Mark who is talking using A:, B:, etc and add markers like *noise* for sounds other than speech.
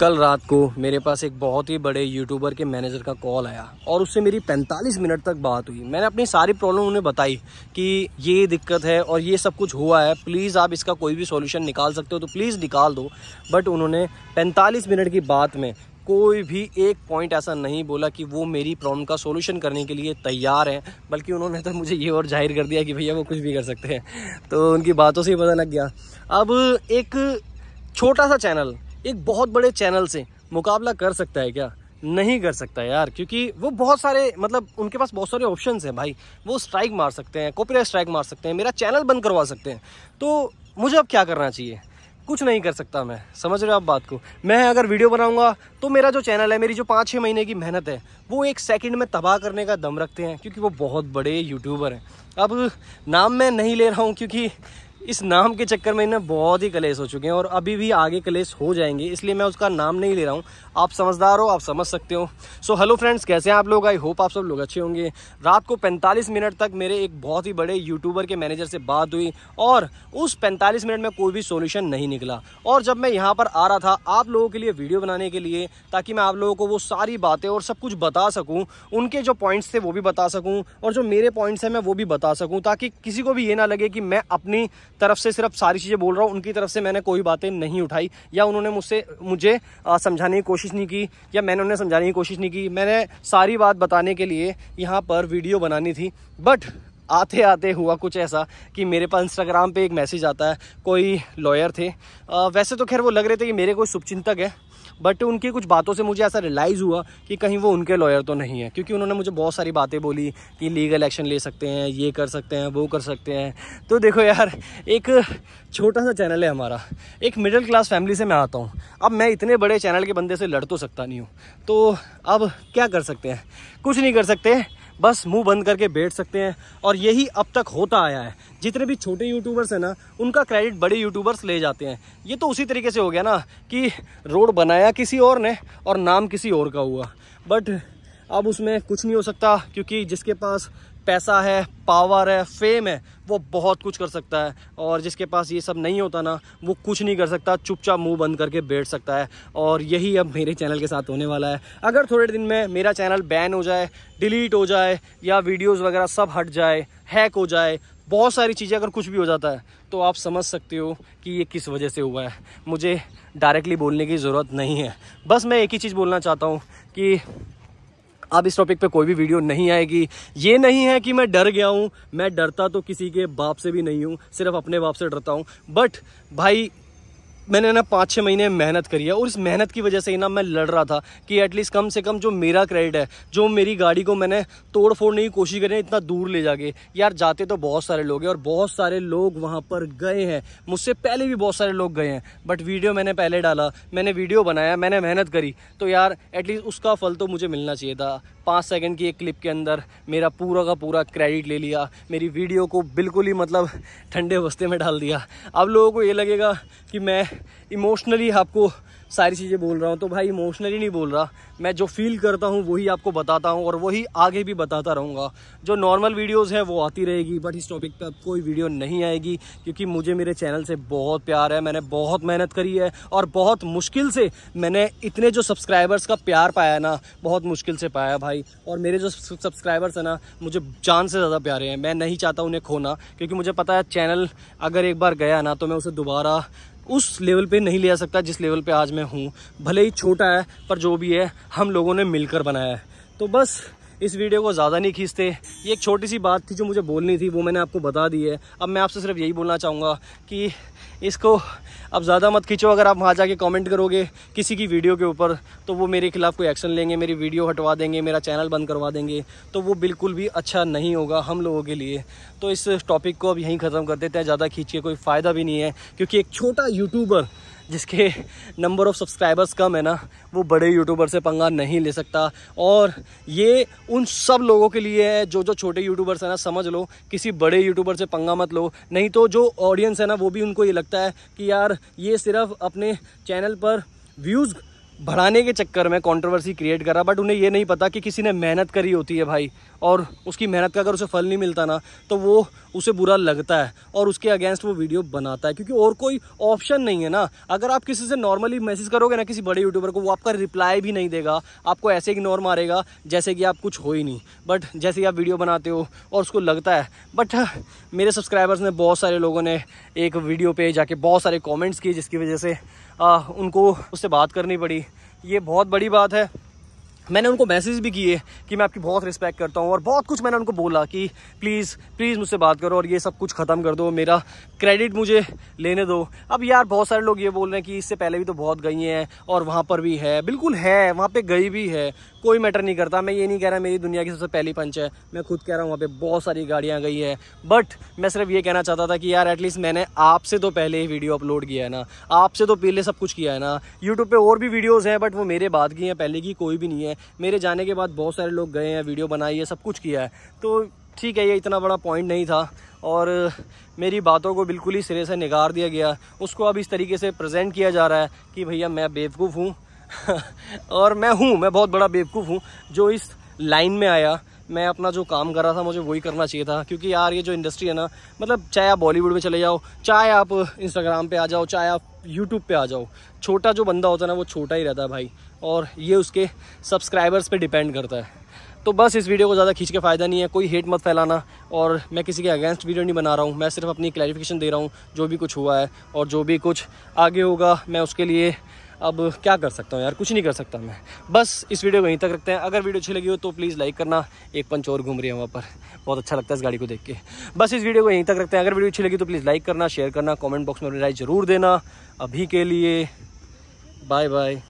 A: कल रात को मेरे पास एक बहुत ही बड़े यूट्यूबर के मैनेजर का कॉल आया और उससे मेरी 45 मिनट तक बात हुई मैंने अपनी सारी प्रॉब्लम उन्हें बताई कि ये दिक्कत है और ये सब कुछ हुआ है प्लीज़ आप इसका कोई भी सॉल्यूशन निकाल सकते हो तो प्लीज़ निकाल दो बट उन्होंने 45 मिनट की बात में कोई भी एक पॉइंट ऐसा नहीं बोला कि वो मेरी प्रॉब्लम का सोल्यूशन करने के लिए तैयार हैं बल्कि उन्होंने तो मुझे ये और जाहिर कर दिया कि भैया वो कुछ भी कर सकते हैं तो उनकी बातों से ही पता लग गया अब एक छोटा सा चैनल एक बहुत बड़े चैनल से मुकाबला कर सकता है क्या नहीं कर सकता यार क्योंकि वो बहुत सारे मतलब उनके पास बहुत सारे ऑप्शंस हैं भाई वो स्ट्राइक मार सकते हैं कॉपीराइट स्ट्राइक मार सकते हैं मेरा चैनल बंद करवा सकते हैं तो मुझे अब क्या करना चाहिए कुछ नहीं कर सकता मैं समझ रहे हो आप बात को मैं अगर वीडियो बनाऊंगा तो मेरा जो चैनल है मेरी जो पाँच छः महीने की मेहनत है वो एक सेकंड में तबाह करने का दम रखते हैं क्योंकि वो बहुत बड़े यूट्यूबर हैं अब नाम मैं नहीं ले रहा हूँ क्योंकि इस नाम के चक्कर में इन्हें बहुत ही कलेस हो चुके हैं और अभी भी आगे कलेस हो जाएंगे इसलिए मैं उसका नाम नहीं ले रहा हूँ आप समझदार हो आप समझ सकते हो सो हेलो फ्रेंड्स कैसे हैं आप लोग आई होप आप सब लोग अच्छे होंगे रात को 45 मिनट तक मेरे एक बहुत ही बड़े यूट्यूबर के मैनेजर से बात हुई और उस पैंतालीस मिनट में कोई भी सोल्यूशन नहीं निकला और जब मैं यहाँ पर आ रहा था आप लोगों के लिए वीडियो बनाने के लिए ताकि मैं आप लोगों को वो सारी बातें और सब कुछ बता सकूँ उनके जो पॉइंट्स थे वो भी बता सकूँ और जो मेरे पॉइंट्स हैं मैं वो भी बता सकूँ ताकि किसी को भी ये ना लगे कि मैं अपनी तरफ से सिर्फ सारी चीज़ें बोल रहा हूँ उनकी तरफ से मैंने कोई बातें नहीं उठाई या उन्होंने मुझसे मुझे समझाने की कोशिश नहीं की या मैंने उन्हें समझाने की कोशिश नहीं की मैंने सारी बात बताने के लिए यहाँ पर वीडियो बनानी थी बट आते आते हुआ कुछ ऐसा कि मेरे पास इंस्टाग्राम पे एक मैसेज आता है कोई लॉयर थे आ, वैसे तो खैर वो लग रहे थे कि मेरे कोई शुभचिंतक है बट उनकी कुछ बातों से मुझे ऐसा रियलाइज़ हुआ कि कहीं वो उनके लॉयर तो नहीं है क्योंकि उन्होंने मुझे बहुत सारी बातें बोली कि लीगल एक्शन ले सकते हैं ये कर सकते हैं वो कर सकते हैं तो देखो यार एक छोटा सा चैनल है हमारा एक मिडिल क्लास फैमिली से मैं आता हूँ अब मैं इतने बड़े चैनल के बंदे से लड़ तो सकता नहीं हूँ तो अब क्या कर सकते हैं कुछ नहीं कर सकते बस मुंह बंद करके बैठ सकते हैं और यही अब तक होता आया है जितने भी छोटे यूट्यूबर्स हैं ना उनका क्रेडिट बड़े यूट्यूबर्स ले जाते हैं ये तो उसी तरीके से हो गया ना कि रोड बनाया किसी और ने और नाम किसी और का हुआ बट अब उसमें कुछ नहीं हो सकता क्योंकि जिसके पास पैसा है पावर है फेम है वो बहुत कुछ कर सकता है और जिसके पास ये सब नहीं होता ना वो कुछ नहीं कर सकता चुपचाप मुंह बंद करके बैठ सकता है और यही अब मेरे चैनल के साथ होने वाला है अगर थोड़े दिन में मेरा चैनल बैन हो जाए डिलीट हो जाए या वीडियोस वगैरह सब हट जाए हैक हो जाए बहुत सारी चीज़ें अगर कुछ भी हो जाता है तो आप समझ सकते हो कि ये किस वजह से हुआ है मुझे डायरेक्टली बोलने की ज़रूरत नहीं है बस मैं एक ही चीज़ बोलना चाहता हूँ कि अब इस टॉपिक पे कोई भी वीडियो नहीं आएगी ये नहीं है कि मैं डर गया हूँ मैं डरता तो किसी के बाप से भी नहीं हूँ सिर्फ अपने बाप से डरता हूँ बट भाई मैंने ना पाँच छः महीने मेहनत करी है और इस मेहनत की वजह से ही ना मैं लड़ रहा था कि एटलीस्ट कम से कम जो मेरा क्रेडिट है जो मेरी गाड़ी को मैंने तोड़ फोड़ने की कोशिश करी है इतना दूर ले जाके यार जाते तो बहुत सारे लोग हैं और बहुत सारे लोग वहाँ पर गए हैं मुझसे पहले भी बहुत सारे लोग गए हैं बट वीडियो मैंने पहले डाला मैंने वीडियो बनाया मैंने मेहनत करी तो यार एटलीस्ट उसका फल तो मुझे मिलना चाहिए था पाँच सेकेंड की एक क्लिप के अंदर मेरा पूरा का पूरा क्रेडिट ले लिया मेरी वीडियो को बिल्कुल ही मतलब ठंडे बस्ते में डाल दिया अब लोगों को ये लगेगा कि मैं इमोशनली आपको सारी चीज़ें बोल रहा हूँ तो भाई इमोशनली नहीं बोल रहा मैं जो फील करता हूँ वही आपको बताता हूँ और वही आगे भी बताता रहूँगा जो नॉर्मल वीडियोस हैं वो आती रहेगी बट इस टॉपिक पे अब कोई वीडियो नहीं आएगी क्योंकि मुझे मेरे चैनल से बहुत प्यार है मैंने बहुत मेहनत करी है और बहुत मुश्किल से मैंने इतने जो सब्सक्राइबर्स का प्यार पाया ना बहुत मुश्किल से पाया भाई और मेरे जो सब्सक्राइबर्स हैं ना मुझे जान से ज़्यादा प्यारे हैं मैं नहीं चाहता उन्हें खोना क्योंकि मुझे पता है चैनल अगर एक बार गया ना तो मैं उसे दोबारा उस लेवल पे नहीं ले जा सकता जिस लेवल पे आज मैं हूँ भले ही छोटा है पर जो भी है हम लोगों ने मिलकर बनाया है तो बस इस वीडियो को ज़्यादा नहीं खींचते ये एक छोटी सी बात थी जो मुझे बोलनी थी वो मैंने आपको बता दी है अब मैं आपसे सिर्फ यही बोलना चाहूँगा कि इसको अब ज़्यादा मत खींचो अगर आप वहाँ जाके कमेंट करोगे किसी की वीडियो के ऊपर तो वो मेरे खिलाफ़ कोई एक्शन लेंगे मेरी वीडियो हटवा देंगे मेरा चैनल बंद करवा देंगे तो वो बिल्कुल भी अच्छा नहीं होगा हम लोगों के लिए तो इस टॉपिक को अब यहीं ख़त्म कर देते हैं ज़्यादा खींचिए कोई फ़ायदा भी नहीं है क्योंकि एक छोटा यूट्यूबर जिसके नंबर ऑफ़ सब्सक्राइबर्स कम है ना वो बड़े यूट्यूबर से पंगा नहीं ले सकता और ये उन सब लोगों के लिए है जो जो छोटे यूट्यूबर्स हैं ना समझ लो किसी बड़े यूट्यूबर से पंगा मत लो नहीं तो जो ऑडियंस है ना वो भी उनको ये लगता है कि यार ये सिर्फ अपने चैनल पर व्यूज़ बढ़ाने के चक्कर में कंट्रोवर्सी क्रिएट करा बट उन्हें ये नहीं पता कि किसी ने मेहनत करी होती है भाई और उसकी मेहनत का अगर उसे फल नहीं मिलता ना तो वो उसे बुरा लगता है और उसके अगेंस्ट वो वीडियो बनाता है क्योंकि और कोई ऑप्शन नहीं है ना अगर आप किसी से नॉर्मली मैसेज करोगे ना किसी बड़े यूट्यूबर को वो आपका रिप्लाई भी नहीं देगा आपको ऐसे इग्नोर मारेगा जैसे कि आप कुछ हो ही नहीं बट जैसे आप वीडियो बनाते हो और उसको लगता है बट मेरे सब्सक्राइबर्स ने बहुत सारे लोगों ने एक वीडियो पर जाके बहुत सारे कॉमेंट्स किए जिसकी वजह से आ, उनको उससे बात करनी पड़ी ये बहुत बड़ी बात है मैंने उनको मैसेज भी किए कि मैं आपकी बहुत रिस्पेक्ट करता हूँ और बहुत कुछ मैंने उनको बोला कि प्लीज़ प्लीज़ मुझसे बात करो और ये सब कुछ ख़त्म कर दो मेरा क्रेडिट मुझे लेने दो अब यार बहुत सारे लोग ये बोल रहे हैं कि इससे पहले भी तो बहुत गई हैं और वहाँ पर भी है बिल्कुल है वहाँ पर गई भी है कोई मैटर नहीं करता मैं ये नहीं कह रहा मेरी दुनिया की सबसे पहली पंच है मैं खुद कह रहा हूँ वहाँ पर बहुत सारी गाड़ियाँ गई है बट मैं सिर्फ ये कहना चाहता था कि यार एटलीस्ट मैंने आपसे तो पहले ही वीडियो अपलोड किया है ना आपसे तो पहले सब कुछ किया है ना यूट्यूब पर और भी वीडियोज़ हैं बट वो मेरे बाद की हैं पहले की कोई भी नहीं है मेरे जाने के बाद बहुत सारे लोग गए हैं वीडियो बनाई है सब कुछ किया है तो ठीक है ये इतना बड़ा पॉइंट नहीं था और मेरी बातों को बिल्कुल ही सिरे से निगार दिया गया उसको अब इस तरीके से प्रेजेंट किया जा रहा है कि भैया मैं बेवकूफ़ हूँ *laughs* और मैं हूँ मैं बहुत बड़ा बेवकूफ़ हूँ जो इस लाइन में आया मैं अपना जो काम कर रहा था मुझे वही करना चाहिए था क्योंकि यार ये जो इंडस्ट्री है ना मतलब चाहे आप बॉलीवुड में चले जाओ चाहे आप इंस्टाग्राम पे आ जाओ चाहे आप यूट्यूब पे आ जाओ छोटा जो बंदा होता है ना वो छोटा ही रहता है भाई और ये उसके सब्सक्राइबर्स पे डिपेंड करता है तो बस इस वीडियो को ज़्यादा खींच के फ़ायदा नहीं है कोई हेट मत फैलाना और मैं किसी के अगेंस्ट वीडियो नहीं बना रहा हूँ मैं सिर्फ अपनी क्लैरिफिकेशन दे रहा हूँ जो भी कुछ हुआ है और जो भी कुछ आगे होगा मैं उसके लिए अब क्या कर सकता हूँ यार कुछ नहीं कर सकता मैं बस इस वीडियो को यहीं तक रखते हैं अगर वीडियो अच्छी लगी हो तो प्लीज़ लाइक करना एक पंच और घूम रही है वहाँ पर बहुत अच्छा लगता है इस गाड़ी को देख के बस इस वीडियो को यहीं तक रखते हैं अगर वीडियो अच्छी लगी तो प्लीज़ लाइक करना शेयर करना कॉमेंट बॉक्स में अपनी राय ज़रूर देना अभी के लिए बाय बाय